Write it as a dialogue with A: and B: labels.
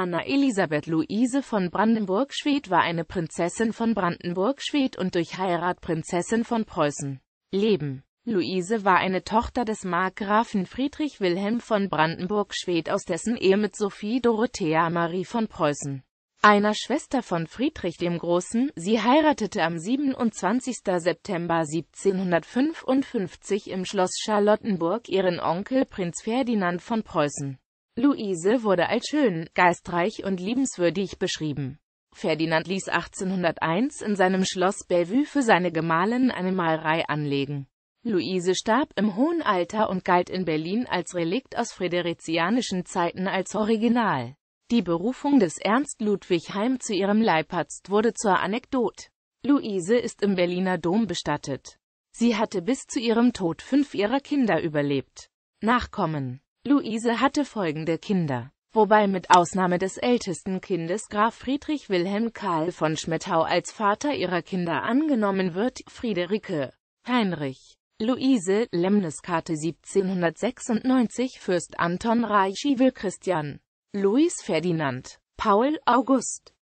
A: Anna Elisabeth Luise von Brandenburg-Schwedt war eine Prinzessin von Brandenburg-Schwedt und durch Heirat Prinzessin von Preußen. Leben Luise war eine Tochter des Markgrafen Friedrich Wilhelm von Brandenburg-Schwedt aus dessen Ehe mit Sophie Dorothea Marie von Preußen, einer Schwester von Friedrich dem Großen. Sie heiratete am 27. September 1755 im Schloss Charlottenburg ihren Onkel Prinz Ferdinand von Preußen. Luise wurde als schön, geistreich und liebenswürdig beschrieben. Ferdinand ließ 1801 in seinem Schloss Bellevue für seine Gemahlin eine Malerei anlegen. Luise starb im hohen Alter und galt in Berlin als Relikt aus friderizianischen Zeiten als Original. Die Berufung des Ernst Ludwig Heim zu ihrem Leibarzt wurde zur Anekdot. Luise ist im Berliner Dom bestattet. Sie hatte bis zu ihrem Tod fünf ihrer Kinder überlebt. Nachkommen Luise hatte folgende Kinder, wobei mit Ausnahme des ältesten Kindes Graf Friedrich Wilhelm Karl von Schmettau als Vater ihrer Kinder angenommen wird, Friederike Heinrich. Luise, Lemniskarte 1796 Fürst Anton Reichiswil Christian, Louis Ferdinand, Paul August